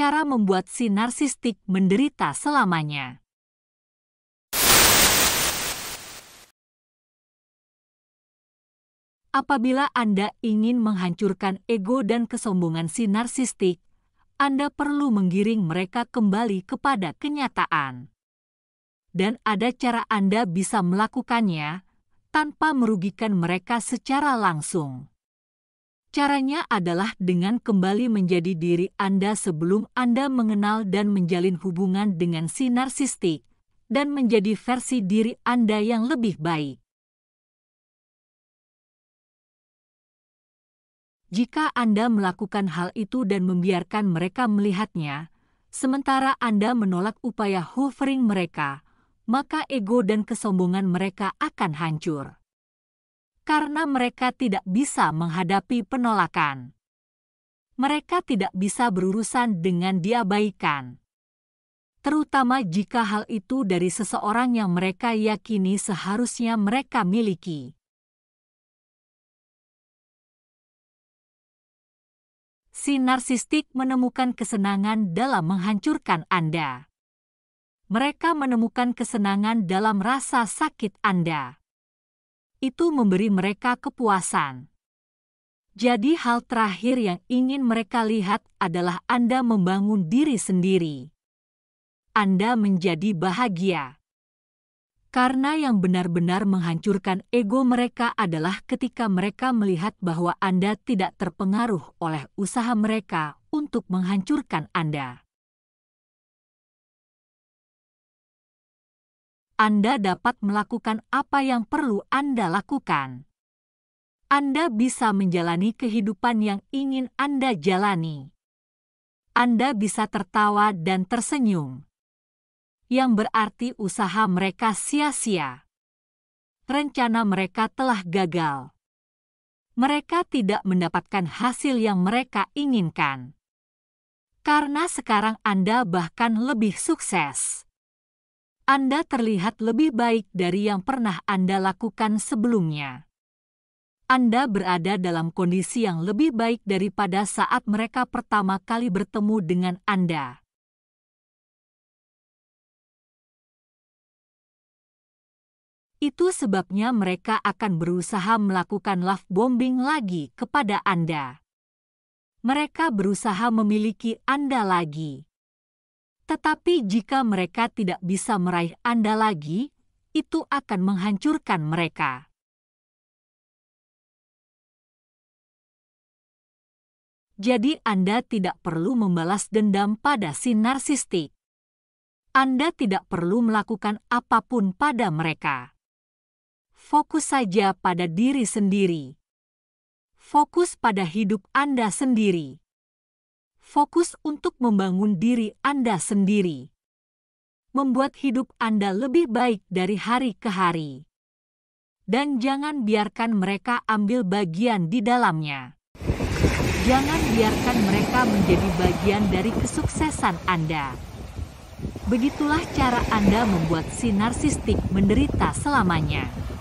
cara membuat si narsistik menderita selamanya. Apabila Anda ingin menghancurkan ego dan kesombongan si narsistik, Anda perlu menggiring mereka kembali kepada kenyataan. Dan ada cara Anda bisa melakukannya tanpa merugikan mereka secara langsung. Caranya adalah dengan kembali menjadi diri Anda sebelum Anda mengenal dan menjalin hubungan dengan si narsistik, dan menjadi versi diri Anda yang lebih baik. Jika Anda melakukan hal itu dan membiarkan mereka melihatnya, sementara Anda menolak upaya hovering mereka, maka ego dan kesombongan mereka akan hancur karena mereka tidak bisa menghadapi penolakan. Mereka tidak bisa berurusan dengan diabaikan. Terutama jika hal itu dari seseorang yang mereka yakini seharusnya mereka miliki. si narsistik menemukan kesenangan dalam menghancurkan Anda. Mereka menemukan kesenangan dalam rasa sakit Anda itu memberi mereka kepuasan. Jadi hal terakhir yang ingin mereka lihat adalah Anda membangun diri sendiri. Anda menjadi bahagia. Karena yang benar-benar menghancurkan ego mereka adalah ketika mereka melihat bahwa Anda tidak terpengaruh oleh usaha mereka untuk menghancurkan Anda. Anda dapat melakukan apa yang perlu Anda lakukan. Anda bisa menjalani kehidupan yang ingin Anda jalani. Anda bisa tertawa dan tersenyum, yang berarti usaha mereka sia-sia. Rencana mereka telah gagal. Mereka tidak mendapatkan hasil yang mereka inginkan, karena sekarang Anda bahkan lebih sukses. Anda terlihat lebih baik dari yang pernah Anda lakukan sebelumnya. Anda berada dalam kondisi yang lebih baik daripada saat mereka pertama kali bertemu dengan Anda. Itu sebabnya mereka akan berusaha melakukan love bombing lagi kepada Anda. Mereka berusaha memiliki Anda lagi. Tetapi jika mereka tidak bisa meraih Anda lagi, itu akan menghancurkan mereka. Jadi, Anda tidak perlu membalas dendam pada si narsistik. Anda tidak perlu melakukan apapun pada mereka. Fokus saja pada diri sendiri. Fokus pada hidup Anda sendiri fokus untuk membangun diri Anda sendiri. Membuat hidup Anda lebih baik dari hari ke hari. Dan jangan biarkan mereka ambil bagian di dalamnya. Jangan biarkan mereka menjadi bagian dari kesuksesan Anda. Begitulah cara Anda membuat si narsistik menderita selamanya.